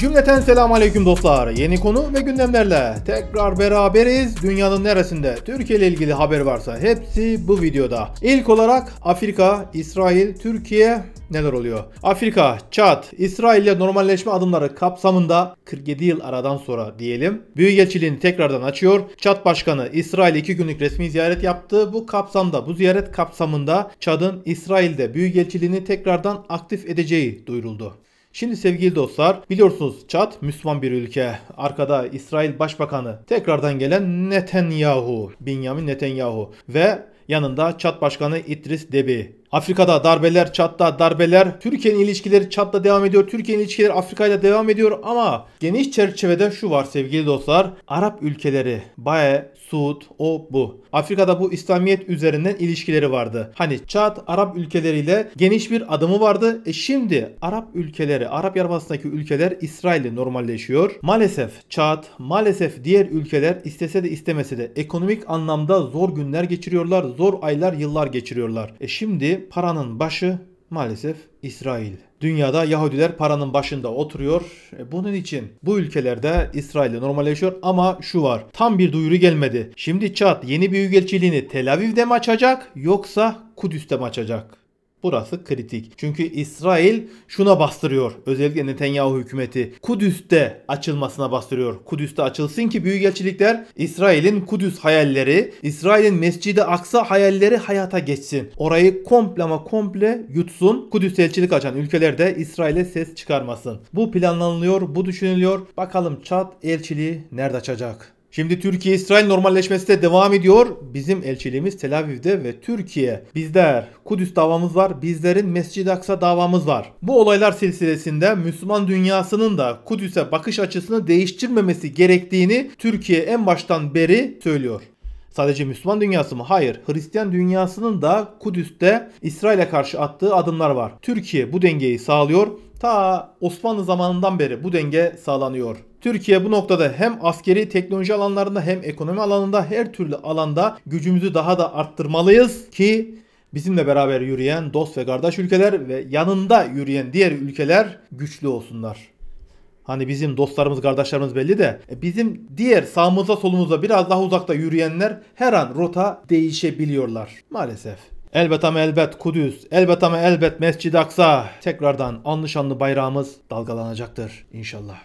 Cümleten selam aleyküm dostlar. Yeni konu ve gündemlerle tekrar beraberiz. Dünyanın neresinde Türkiye ile ilgili haber varsa hepsi bu videoda. İlk olarak Afrika, İsrail, Türkiye neler oluyor? Afrika, Çad, İsrail ile normalleşme adımları kapsamında 47 yıl aradan sonra diyelim. Büyükelçiliğini tekrardan açıyor. Çad Başkanı İsrail 2 günlük resmi ziyaret yaptı. Bu kapsamda, bu ziyaret kapsamında Çad'ın İsrail'de büyükelçiliğini tekrardan aktif edeceği duyuruldu. Şimdi sevgili dostlar biliyorsunuz Çat Müslüman bir ülke. Arkada İsrail Başbakanı tekrardan gelen Netanyahu, Binyamin Netanyahu ve yanında Çat Başkanı İdris Debi Afrika'da darbeler çatla darbeler. Türkiye'nin ilişkileri çatla devam ediyor. Türkiye'nin ilişkileri Afrika'yla devam ediyor ama geniş çerçevede şu var sevgili dostlar. Arap ülkeleri Bae, Suud, o bu. Afrika'da bu İslamiyet üzerinden ilişkileri vardı. Hani çat Arap ülkeleriyle geniş bir adımı vardı. E şimdi Arap ülkeleri, Arap Yarımadası'ndaki ülkeler İsrail'le normalleşiyor. Maalesef çat, maalesef diğer ülkeler istese de istemese de ekonomik anlamda zor günler geçiriyorlar, zor aylar, yıllar geçiriyorlar. E şimdi paranın başı maalesef İsrail. Dünyada Yahudiler paranın başında oturuyor. E, bunun için bu ülkelerde İsrail'le normalleşiyor ama şu var. Tam bir duyuru gelmedi. Şimdi Çat yeni büyükelçiliğini Tel Aviv'de mi açacak yoksa Kudüs'te mi açacak? Burası kritik. Çünkü İsrail şuna bastırıyor. Özellikle Netanyahu hükümeti Kudüs'te açılmasına bastırıyor. Kudüs'te açılsın ki büyükelçilikler İsrail'in Kudüs hayalleri, İsrail'in Mescid-i Aksa hayalleri hayata geçsin. Orayı komple ama komple yutsun. Kudüs elçilik açan ülkelerde İsrail'e ses çıkarmasın. Bu planlanılıyor, bu düşünülüyor. Bakalım Çat elçiliği nerede açacak? Şimdi Türkiye-İsrail normalleşmesi de devam ediyor. Bizim elçiliğimiz Tel Aviv'de ve Türkiye. Bizler Kudüs davamız var. Bizlerin Mescid-i Aksa davamız var. Bu olaylar silsilesinde Müslüman dünyasının da Kudüs'e bakış açısını değiştirmemesi gerektiğini Türkiye en baştan beri söylüyor. Sadece Müslüman dünyası mı? Hayır. Hristiyan dünyasının da Kudüs'te İsrail'e karşı attığı adımlar var. Türkiye bu dengeyi sağlıyor. Ta Osmanlı zamanından beri bu denge sağlanıyor. Türkiye bu noktada hem askeri teknoloji alanlarında hem ekonomi alanında her türlü alanda gücümüzü daha da arttırmalıyız ki bizimle beraber yürüyen dost ve kardeş ülkeler ve yanında yürüyen diğer ülkeler güçlü olsunlar. Hani bizim dostlarımız, kardeşlerimiz belli de e, bizim diğer sağımıza solumuza biraz daha uzakta yürüyenler her an rota değişebiliyorlar maalesef. Elbet ama elbet Kudüs, elbet ama elbet Mescid-i Aksa tekrardan anlı şanlı bayrağımız dalgalanacaktır inşallah.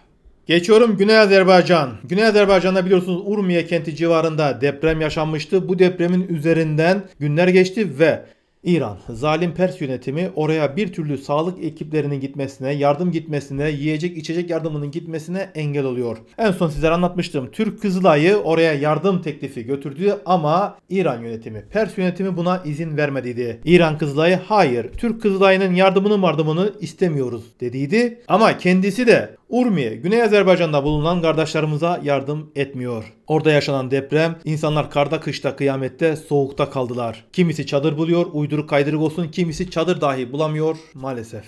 Geçiyorum Güney Azerbaycan. Güney Azerbaycan'da biliyorsunuz Urmiye kenti civarında deprem yaşanmıştı. Bu depremin üzerinden günler geçti ve İran, zalim Pers yönetimi oraya bir türlü sağlık ekiplerinin gitmesine, yardım gitmesine, yiyecek içecek yardımının gitmesine engel oluyor. En son sizlere anlatmıştım. Türk Kızılay'ı oraya yardım teklifi götürdü ama İran yönetimi, Pers yönetimi buna izin vermediydi. İran Kızılay'ı hayır, Türk Kızılay'ının yardımını mardımını istemiyoruz dediydi. Ama kendisi de Urmiye, Güney Azerbaycan'da bulunan kardeşlerimize yardım etmiyor. Orada yaşanan deprem, insanlar karda kışta kıyamette soğukta kaldılar. Kimisi çadır buluyor, uyduruk kaydırık olsun, kimisi çadır dahi bulamıyor maalesef.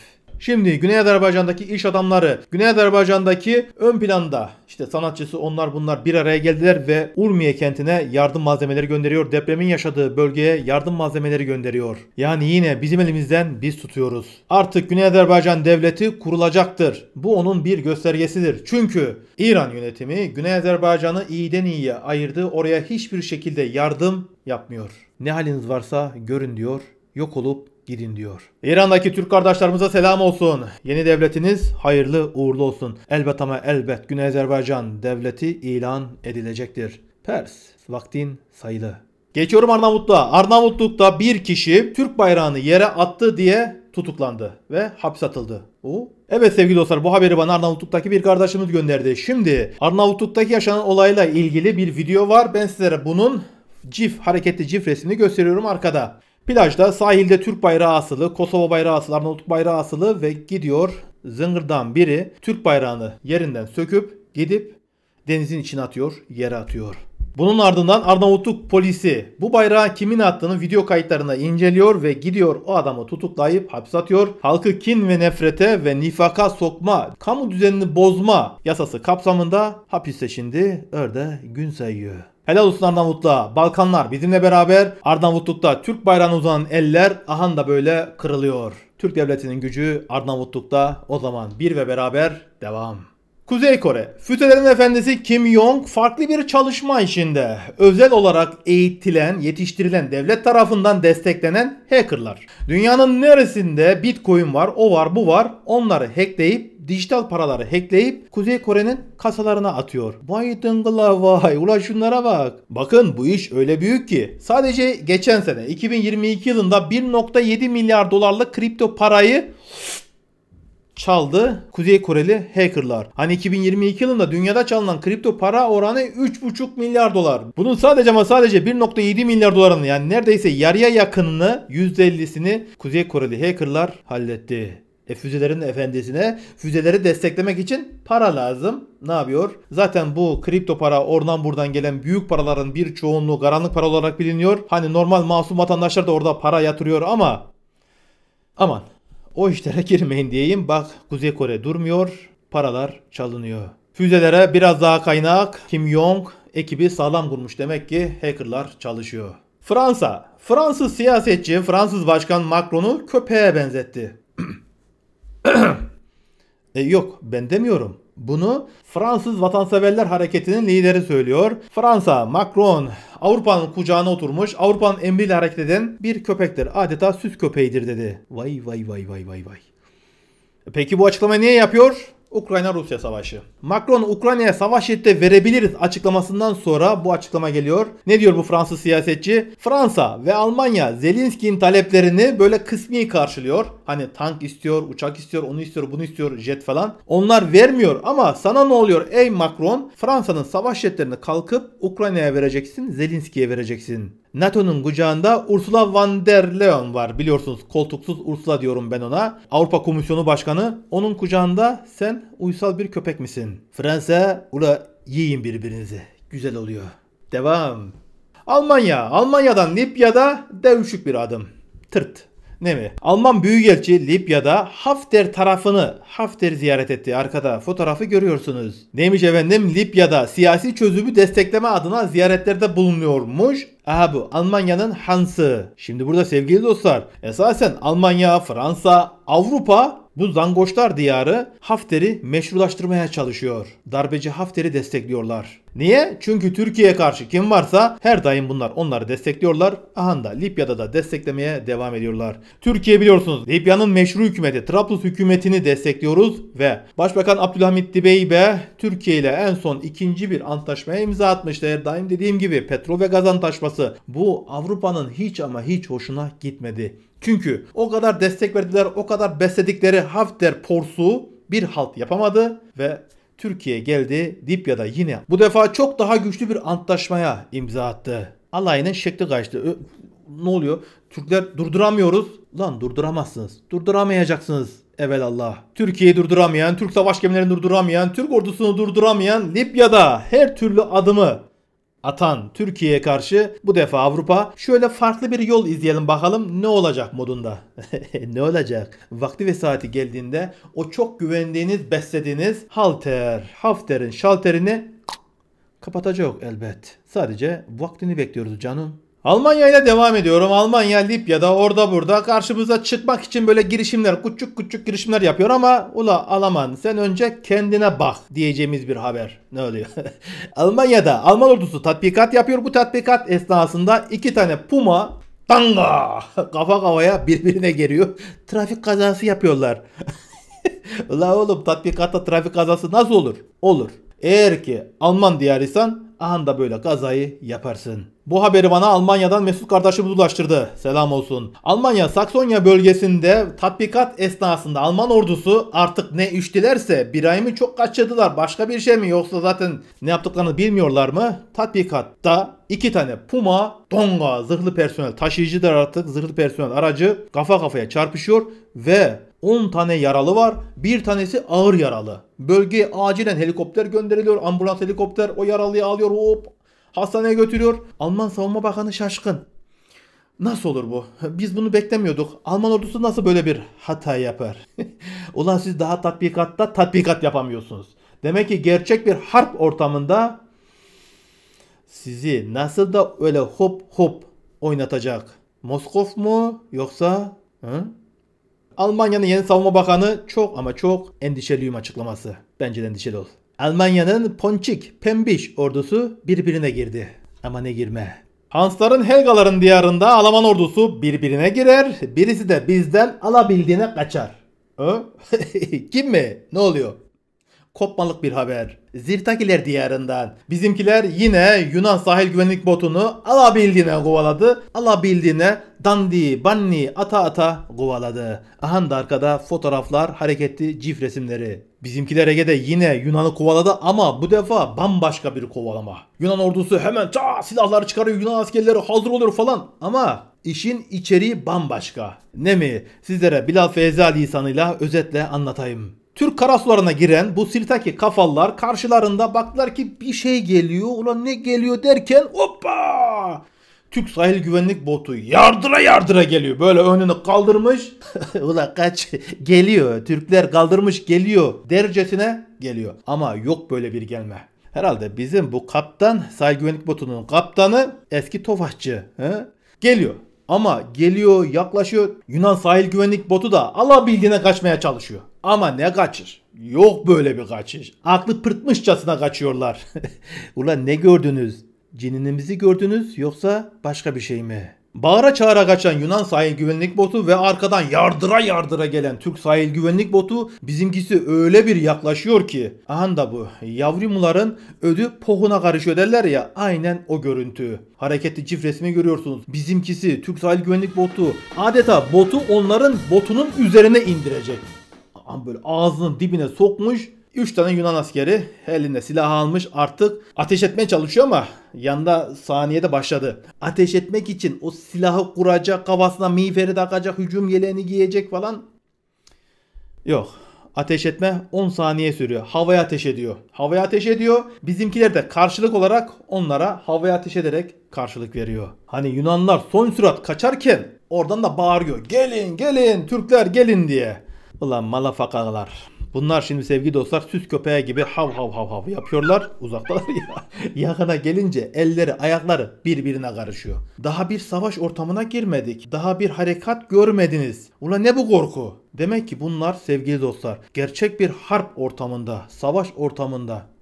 Şimdi Güney Azerbaycan'daki iş adamları, Güney Azerbaycan'daki ön planda işte sanatçısı onlar bunlar bir araya geldiler ve Urmiye kentine yardım malzemeleri gönderiyor. Depremin yaşadığı bölgeye yardım malzemeleri gönderiyor. Yani yine bizim elimizden biz tutuyoruz. Artık Güney Azerbaycan devleti kurulacaktır. Bu onun bir göstergesidir. Çünkü İran yönetimi Güney Azerbaycan'ı iyiden iyiye ayırdı. Oraya hiçbir şekilde yardım yapmıyor. Ne haliniz varsa görün diyor. Yok olup Girin diyor. İran'daki Türk kardeşlerimize selam olsun. Yeni devletiniz hayırlı uğurlu olsun. Elbet ama elbet Güney Azerbaycan devleti ilan edilecektir. Pers, vaktin sayılı. Geçiyorum Arnavutluğa. Arnavutluk'ta bir kişi Türk bayrağını yere attı diye tutuklandı ve hapse atıldı. O Evet sevgili dostlar bu haberi bana Arnavutluk'taki bir kardeşimiz gönderdi. Şimdi Arnavutluk'taki yaşanan olayla ilgili bir video var. Ben sizlere bunun cif hareketli cif resmini gösteriyorum arkada. Plajda sahilde Türk bayrağı asılı, Kosova bayrağı asılı, Arnavutluk bayrağı asılı ve gidiyor zıngırdan biri Türk bayrağını yerinden söküp gidip denizin içine atıyor, yere atıyor. Bunun ardından Arnavutluk polisi bu bayrağı kimin attığını video kayıtlarına inceliyor ve gidiyor o adamı tutuklayıp hapse atıyor. Halkı kin ve nefrete ve nifaka sokma, kamu düzenini bozma yasası kapsamında hapiste şimdi Örde gün sayıyor. Helal olsun Arnavutluğa. Balkanlar bizimle beraber Arnavutluk'ta Türk bayrağına uzanan eller ahan da böyle kırılıyor. Türk devletinin gücü Arnavutluk'ta o zaman bir ve beraber devam. Kuzey Kore, füzelerin efendisi Kim Jong farklı bir çalışma içinde. Özel olarak eğitilen, yetiştirilen, devlet tarafından desteklenen hackerlar. Dünyanın neresinde bitcoin var, o var, bu var onları hackleyip dijital paraları hackleyip Kuzey Kore'nin kasalarına atıyor. Vay dıngıla vay ulan şunlara bak. Bakın bu iş öyle büyük ki. Sadece geçen sene 2022 yılında 1.7 milyar dolarlık kripto parayı çaldı Kuzey Koreli hackerlar. Hani 2022 yılında dünyada çalınan kripto para oranı 3,5 milyar dolar. Bunun sadece ama sadece 1.7 milyar dolarını yani neredeyse yarıya yakınını %50'sini Kuzey Koreli hackerlar halletti. E füzelerin efendisine füzeleri desteklemek için para lazım. Ne yapıyor? Zaten bu kripto para oradan buradan gelen büyük paraların bir çoğunluğu karanlık para olarak biliniyor. Hani normal masum vatandaşlar da orada para yatırıyor ama aman o işlere girmeyin diyeyim. Bak Kuzey Kore durmuyor. Paralar çalınıyor. Füzelere biraz daha kaynak. Kim Jong ekibi sağlam kurmuş demek ki hackerlar çalışıyor. Fransa. Fransız siyasetçi Fransız Başkan Macron'u köpeğe benzetti e yok ben demiyorum. Bunu Fransız Vatanseverler Hareketi'nin lideri söylüyor. Fransa, Macron Avrupa'nın kucağına oturmuş, Avrupa'nın emriyle hareket eden bir köpektir. Adeta süs köpeğidir dedi. Vay vay vay vay vay vay. E, peki bu açıklamayı niye yapıyor? Ukrayna-Rusya savaşı. Macron Ukrayna'ya savaş yeti verebiliriz açıklamasından sonra bu açıklama geliyor. Ne diyor bu Fransız siyasetçi? Fransa ve Almanya Zelenski'nin taleplerini böyle kısmi karşılıyor. Hani tank istiyor, uçak istiyor, onu istiyor, bunu istiyor, jet falan. Onlar vermiyor ama sana ne oluyor ey Macron? Fransa'nın savaş jetlerini kalkıp Ukrayna'ya vereceksin, Zelenski'ye vereceksin. NATO'nun kucağında Ursula von der Leyen var biliyorsunuz koltuksuz Ursula diyorum ben ona. Avrupa Komisyonu Başkanı onun kucağında sen uysal bir köpek misin? Fransa ula yiyin birbirinizi güzel oluyor. Devam. Almanya, Almanya'dan Libya'da devşük bir adım. Tırt. Ne mi? Alman Büyükelçi Libya'da Hafter tarafını Hafter ziyaret etti. Arkada fotoğrafı görüyorsunuz. Neymiş efendim? Libya'da siyasi çözümü destekleme adına ziyaretlerde bulunuyormuş. Aha bu Almanya'nın Hansı. Şimdi burada sevgili dostlar esasen Almanya, Fransa, Avrupa bu zangoçlar diyarı Hafter'i meşrulaştırmaya çalışıyor. Darbeci Hafter'i destekliyorlar. Niye? Çünkü Türkiye'ye karşı kim varsa her daim bunlar onları destekliyorlar. Aha da Libya'da da desteklemeye devam ediyorlar. Türkiye biliyorsunuz Libya'nın meşru hükümeti Trablus hükümetini destekliyoruz ve Başbakan Abdülhamit Dibeybe Türkiye ile en son ikinci bir antlaşmaya imza atmıştı. Her daim dediğim gibi petrol ve gaz antlaşması. Bu Avrupa'nın hiç ama hiç hoşuna gitmedi. Çünkü o kadar destek verdiler, o kadar besledikleri Hafter porsu bir halt yapamadı ve Türkiye geldi Libya'da yine bu defa çok daha güçlü bir antlaşmaya imza attı. Alayının şekli kaçtı. Ö ne oluyor? Türkler durduramıyoruz. Lan durduramazsınız. Durduramayacaksınız. Evelallah. Türkiye'yi durduramayan, Türk savaş gemilerini durduramayan, Türk ordusunu durduramayan Libya'da her türlü adımı atan Türkiye'ye karşı bu defa Avrupa şöyle farklı bir yol izleyelim bakalım ne olacak modunda. ne olacak? Vakti ve saati geldiğinde o çok güvendiğiniz, beslediğiniz halter, hafterin, şalterini kapatacak elbet. Sadece vaktini bekliyoruz canım. Almanya ile devam ediyorum. Almanya Libya'da orada burada karşımıza çıkmak için böyle girişimler küçük küçük girişimler yapıyor ama ula Alaman sen önce kendine bak diyeceğimiz bir haber. Ne oluyor? Almanya'da Alman ordusu tatbikat yapıyor. Bu tatbikat esnasında iki tane Puma tanga kafa kafaya birbirine geliyor. Trafik kazası yapıyorlar. ula oğlum tatbikatta trafik kazası nasıl olur? Olur. Eğer ki Alman diyarıysan ahanda böyle kazayı yaparsın. Bu haberi bana Almanya'dan Mesut kardeşim ulaştırdı. Selam olsun. Almanya Saksonya bölgesinde tatbikat esnasında Alman ordusu artık ne içtilerse birayı mı çok kaçırdılar başka bir şey mi yoksa zaten ne yaptıklarını bilmiyorlar mı? Tatbikatta iki tane Puma, Donga zırhlı personel taşıyıcıdır artık zırhlı personel aracı kafa kafaya çarpışıyor ve 10 tane yaralı var. Bir tanesi ağır yaralı. Bölgeye acilen helikopter gönderiliyor. Ambulans helikopter o yaralıyı alıyor. Hop hastaneye götürüyor. Alman Savunma Bakanı şaşkın. Nasıl olur bu? Biz bunu beklemiyorduk. Alman ordusu nasıl böyle bir hata yapar? Ulan siz daha tatbikatta tatbikat yapamıyorsunuz. Demek ki gerçek bir harp ortamında sizi nasıl da öyle hop hop oynatacak? Moskov mu yoksa hı? Almanya'nın yeni savunma bakanı çok ama çok endişeliyim açıklaması. Bence de endişeli ol. Almanya'nın ponçik, pembiş ordusu birbirine girdi. Ama ne girme. Hansların Helgaların diyarında Alman ordusu birbirine girer. Birisi de bizden alabildiğine kaçar. Ha? Kim mi? Ne oluyor? kopmalık bir haber. Zirtakiler diyarından. Bizimkiler yine Yunan sahil güvenlik botunu alabildiğine kovaladı. Alabildiğine dandi, banni, ata ata kovaladı. Ahan da arkada fotoğraflar, hareketli cif resimleri. Bizimkiler Ege'de yine Yunan'ı kovaladı ama bu defa bambaşka bir kovalama. Yunan ordusu hemen ta silahları çıkarıyor, Yunan askerleri hazır oluyor falan. Ama işin içeriği bambaşka. Ne mi? Sizlere Bilal Feyza lisanıyla özetle anlatayım. Türk karasularına giren bu Sirtaki kafallar karşılarında baktılar ki bir şey geliyor. Ulan ne geliyor derken hoppa! Türk sahil güvenlik botu yardıra yardıra geliyor. Böyle önünü kaldırmış. Ulan kaç geliyor. Türkler kaldırmış geliyor dercesine geliyor. Ama yok böyle bir gelme. Herhalde bizim bu kaptan sahil güvenlik botunun kaptanı eski tofaççı He? Geliyor. Ama geliyor yaklaşıyor. Yunan sahil güvenlik botu da alabildiğine kaçmaya çalışıyor. Ama ne kaçır? Yok böyle bir kaçış. Aklı pırtmışçasına kaçıyorlar. Ulan ne gördünüz? Cininimizi gördünüz yoksa başka bir şey mi? Bağıra çağıra kaçan Yunan sahil güvenlik botu ve arkadan yardıra yardıra gelen Türk sahil güvenlik botu bizimkisi öyle bir yaklaşıyor ki. Aha da bu yavrumuların ödü pohuna karışıyor derler ya aynen o görüntü. Hareketli çift resmi görüyorsunuz. Bizimkisi Türk sahil güvenlik botu adeta botu onların botunun üzerine indirecek. Tam böyle ağzının dibine sokmuş. 3 tane Yunan askeri elinde silah almış artık ateş etmeye çalışıyor ama yanda saniyede başladı. Ateş etmek için o silahı kuracak, kafasına miğferi takacak, hücum yeleğini giyecek falan. Yok. Ateş etme 10 saniye sürüyor. Havaya ateş ediyor. Havaya ateş ediyor. Bizimkiler de karşılık olarak onlara havaya ateş ederek karşılık veriyor. Hani Yunanlar son sürat kaçarken oradan da bağırıyor. Gelin gelin Türkler gelin diye. Ulan malafakalar. Bunlar şimdi sevgili dostlar süs köpeği gibi hav hav hav hav yapıyorlar. Uzaktalar ya. Yakına gelince elleri ayakları birbirine karışıyor. Daha bir savaş ortamına girmedik. Daha bir harekat görmediniz. Ulan ne bu korku? Demek ki bunlar sevgili dostlar gerçek bir harp ortamında, savaş ortamında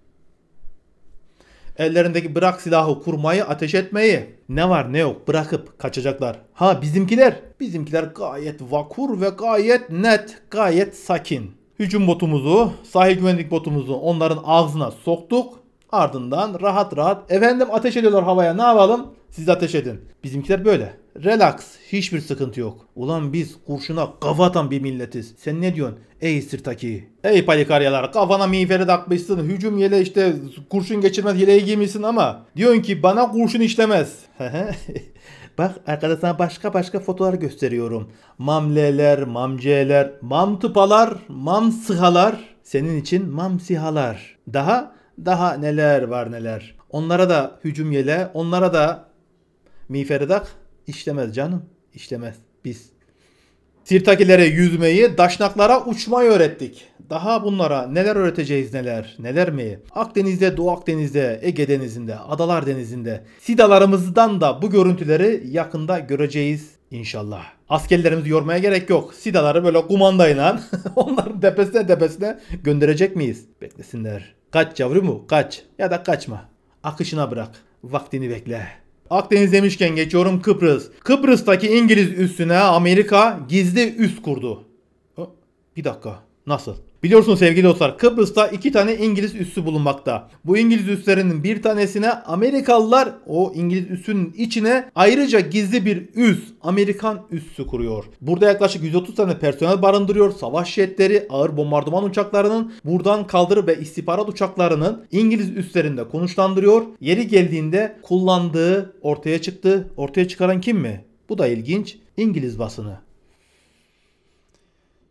Ellerindeki bırak silahı kurmayı, ateş etmeyi. Ne var ne yok bırakıp kaçacaklar. Ha bizimkiler? Bizimkiler gayet vakur ve gayet net, gayet sakin. Hücum botumuzu, sahil güvenlik botumuzu onların ağzına soktuk Ardından rahat rahat efendim ateş ediyorlar havaya ne yapalım? Siz ateş edin. Bizimkiler böyle. Relax. Hiçbir sıkıntı yok. Ulan biz kurşuna kafa bir milletiz. Sen ne diyorsun? Ey sırtaki. Ey palikaryalar kafana miğferi takmışsın. Hücum yele işte kurşun geçirmez yeleği giymişsin ama. Diyorsun ki bana kurşun işlemez. Bak arkada sana başka başka fotoğraflar gösteriyorum. Mamleler, mamceler, mamtıpalar, mamsıhalar. Senin için mamsihalar. Daha daha neler var neler. Onlara da hücum yele, onlara da miğferidak işlemez canım. işlemez. biz. Sirtakilere yüzmeyi, daşnaklara uçmayı öğrettik. Daha bunlara neler öğreteceğiz neler, neler mi? Akdeniz'de, Doğu Akdeniz'de, Ege Denizi'nde, Adalar Denizi'nde sidalarımızdan da bu görüntüleri yakında göreceğiz inşallah. Askerlerimizi yormaya gerek yok. Sidaları böyle kumandayla onların tepesine tepesine gönderecek miyiz? Beklesinler. Kaç yavrumu kaç ya da kaçma. Akışına bırak. Vaktini bekle. Akdeniz demişken geçiyorum Kıbrıs. Kıbrıs'taki İngiliz üssüne Amerika gizli üs kurdu. Bir dakika. Nasıl? Biliyorsunuz sevgili dostlar Kıbrıs'ta iki tane İngiliz üssü bulunmakta. Bu İngiliz üslerinin bir tanesine Amerikalılar o İngiliz üssünün içine ayrıca gizli bir üs Amerikan üssü kuruyor. Burada yaklaşık 130 tane personel barındırıyor. Savaş jetleri, ağır bombardıman uçaklarının, buradan kaldırı ve istihbarat uçaklarının İngiliz üslerinde konuşlandırıyor. Yeri geldiğinde kullandığı ortaya çıktı. Ortaya çıkaran kim mi? Bu da ilginç. İngiliz basını.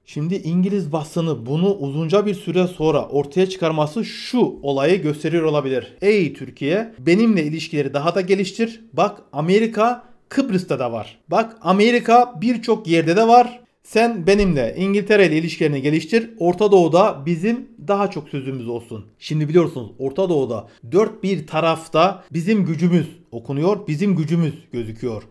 Şimdi İngiliz basını bunu uzunca bir süre sonra ortaya çıkarması şu olayı gösteriyor olabilir. Ey Türkiye benimle ilişkileri daha da geliştir. Bak Amerika Kıbrıs'ta da var. Bak Amerika birçok yerde de var. Sen benimle İngiltere ile ilişkilerini geliştir. Orta Doğu'da bizim daha çok sözümüz olsun. Şimdi biliyorsunuz Orta Doğu'da dört bir tarafta bizim gücümüz okunuyor, bizim gücümüz gözüküyor.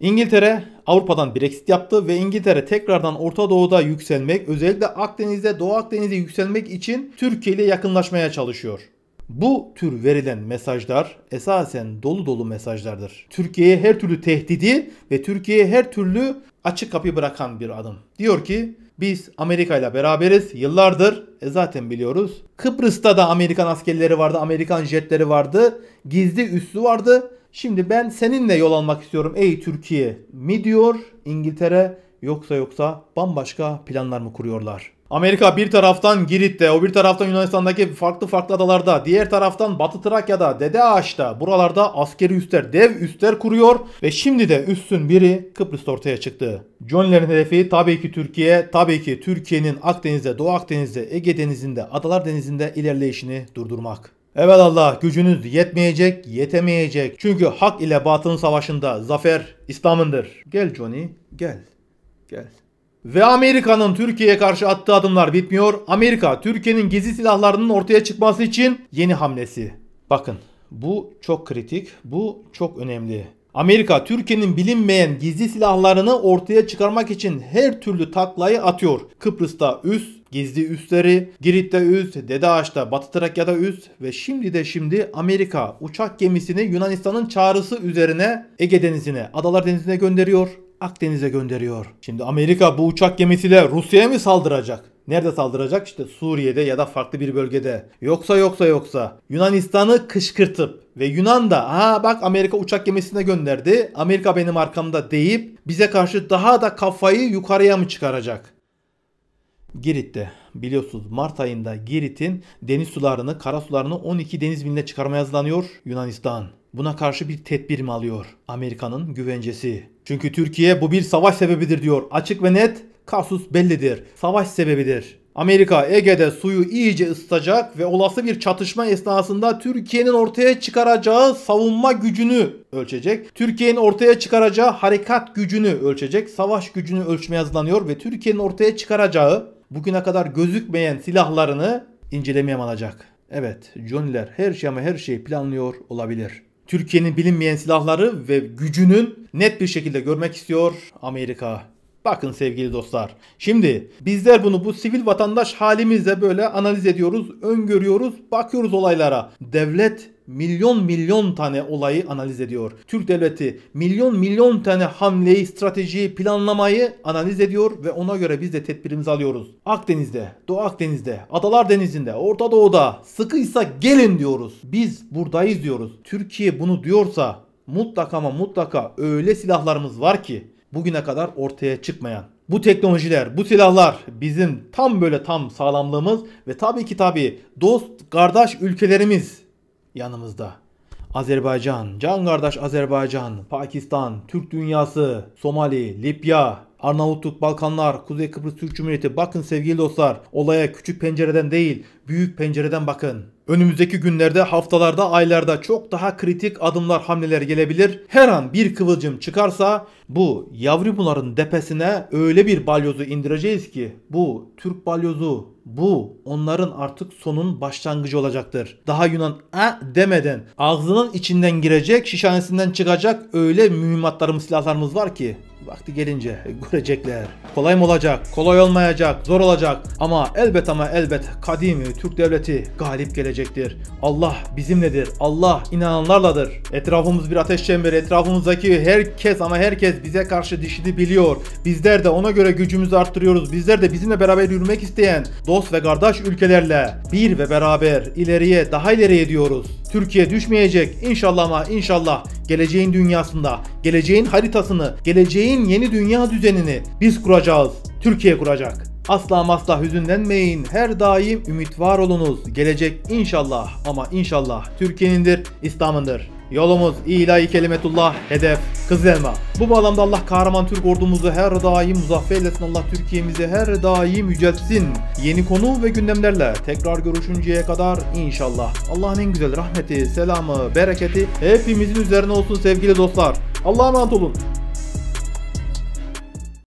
İngiltere Avrupa'dan Brexit yaptı ve İngiltere tekrardan Orta Doğu'da yükselmek, özellikle Akdeniz'de, Doğu Akdeniz'de yükselmek için Türkiye ile yakınlaşmaya çalışıyor. Bu tür verilen mesajlar esasen dolu dolu mesajlardır. Türkiye'ye her türlü tehdidi ve Türkiye'ye her türlü açık kapı bırakan bir adım. Diyor ki biz Amerika ile beraberiz yıllardır e zaten biliyoruz. Kıbrıs'ta da Amerikan askerleri vardı, Amerikan jetleri vardı, gizli üssü vardı Şimdi ben seninle yol almak istiyorum ey Türkiye mi diyor İngiltere yoksa yoksa bambaşka planlar mı kuruyorlar? Amerika bir taraftan Girit'te, o bir taraftan Yunanistan'daki farklı farklı adalarda, diğer taraftan Batı Trakya'da, Dede Ağaç'ta buralarda askeri üsler, dev üsler kuruyor ve şimdi de üstün biri Kıbrıs'ta ortaya çıktı. Johnny'lerin hedefi tabii ki Türkiye, tabii ki Türkiye'nin Akdeniz'de, Doğu Akdeniz'de, Ege Denizi'nde, Adalar Denizi'nde ilerleyişini durdurmak. Allah gücünüz yetmeyecek, yetemeyecek. Çünkü hak ile batın savaşında zafer İslam'ındır. Gel Johnny, gel. Gel. Ve Amerika'nın Türkiye'ye karşı attığı adımlar bitmiyor. Amerika Türkiye'nin gizli silahlarının ortaya çıkması için yeni hamlesi. Bakın bu çok kritik, bu çok önemli. Amerika Türkiye'nin bilinmeyen gizli silahlarını ortaya çıkarmak için her türlü taklayı atıyor. Kıbrıs'ta üs, gizli üsleri, Girit'te üs, Dedeağaç'ta, Batı Trakya'da üs ve şimdi de şimdi Amerika uçak gemisini Yunanistan'ın çağrısı üzerine Ege Denizi'ne, Adalar Denizi'ne gönderiyor. Akdeniz'e gönderiyor. Şimdi Amerika bu uçak gemisiyle Rusya'ya mı saldıracak? Nerede saldıracak? İşte Suriye'de ya da farklı bir bölgede. Yoksa yoksa yoksa Yunanistan'ı kışkırtıp ve Yunan da ha bak Amerika uçak gemisine gönderdi. Amerika benim arkamda deyip bize karşı daha da kafayı yukarıya mı çıkaracak? Girit'te biliyorsunuz Mart ayında Girit'in deniz sularını, kara sularını 12 deniz miline çıkarmaya hazırlanıyor Yunanistan. Buna karşı bir tedbir mi alıyor Amerika'nın güvencesi? Çünkü Türkiye bu bir savaş sebebidir diyor. Açık ve net kasus bellidir. Savaş sebebidir. Amerika Ege'de suyu iyice ısıtacak ve olası bir çatışma esnasında Türkiye'nin ortaya çıkaracağı savunma gücünü ölçecek. Türkiye'nin ortaya çıkaracağı harekat gücünü ölçecek. Savaş gücünü ölçmeye hazırlanıyor ve Türkiye'nin ortaya çıkaracağı bugüne kadar gözükmeyen silahlarını incelemeye alacak. Evet, Johnny'ler her şey ama her şey planlıyor olabilir. Türkiye'nin bilinmeyen silahları ve gücünün net bir şekilde görmek istiyor Amerika. Bakın sevgili dostlar. Şimdi bizler bunu bu sivil vatandaş halimizle böyle analiz ediyoruz, öngörüyoruz, bakıyoruz olaylara. Devlet milyon milyon tane olayı analiz ediyor. Türk devleti milyon milyon tane hamleyi, stratejiyi, planlamayı analiz ediyor ve ona göre biz de tedbirimizi alıyoruz. Akdeniz'de, Doğu Akdeniz'de, Adalar Denizi'nde, Orta Doğu'da sıkıysa gelin diyoruz. Biz buradayız diyoruz. Türkiye bunu diyorsa mutlaka ama mutlaka öyle silahlarımız var ki bugüne kadar ortaya çıkmayan bu teknolojiler, bu silahlar bizim tam böyle tam sağlamlığımız ve tabii ki tabii dost kardeş ülkelerimiz yanımızda. Azerbaycan, can kardeş Azerbaycan, Pakistan, Türk dünyası, Somali, Libya, Arnavutluk, Balkanlar, Kuzey Kıbrıs Türk Cumhuriyeti. Bakın sevgili dostlar olaya küçük pencereden değil büyük pencereden bakın. Önümüzdeki günlerde, haftalarda, aylarda çok daha kritik adımlar, hamleler gelebilir. Her an bir kıvılcım çıkarsa bu yavrumuların depesine öyle bir balyozu indireceğiz ki bu Türk balyozu bu onların artık sonun başlangıcı olacaktır. Daha Yunan e demeden ağzının içinden girecek, şişhanesinden çıkacak öyle mühimmatlarımız, silahlarımız var ki vakti gelince görecekler. Kolay mı olacak? Kolay olmayacak, zor olacak ama elbet ama elbet kadim Türk devleti galip gelecektir. Allah bizimledir. Allah inananlarladır. Etrafımız bir ateş çemberi. Etrafımızdaki herkes ama herkes bize karşı dişini biliyor. Bizler de ona göre gücümüzü arttırıyoruz. Bizler de bizimle beraber yürümek isteyen dost ve kardeş ülkelerle bir ve beraber ileriye daha ileriye diyoruz. Türkiye düşmeyecek inşallah ama inşallah geleceğin dünyasında, geleceğin haritasını, geleceğin yeni dünya düzenini biz kuracağız. Türkiye kuracak. Asla masla hüzünlenmeyin, her daim ümit var olunuz. Gelecek inşallah ama inşallah Türkiye'nindir, İslam'ındır. Yolumuz ilahi kelimetullah, hedef Kızıl Bu bağlamda Allah kahraman Türk ordumuzu her daim muzaffer eylesin. Allah Türkiye'mizi her daim yüceltsin. Yeni konu ve gündemlerle tekrar görüşünceye kadar inşallah. Allah'ın en güzel rahmeti, selamı, bereketi hepimizin üzerine olsun sevgili dostlar. Allah'a emanet olun.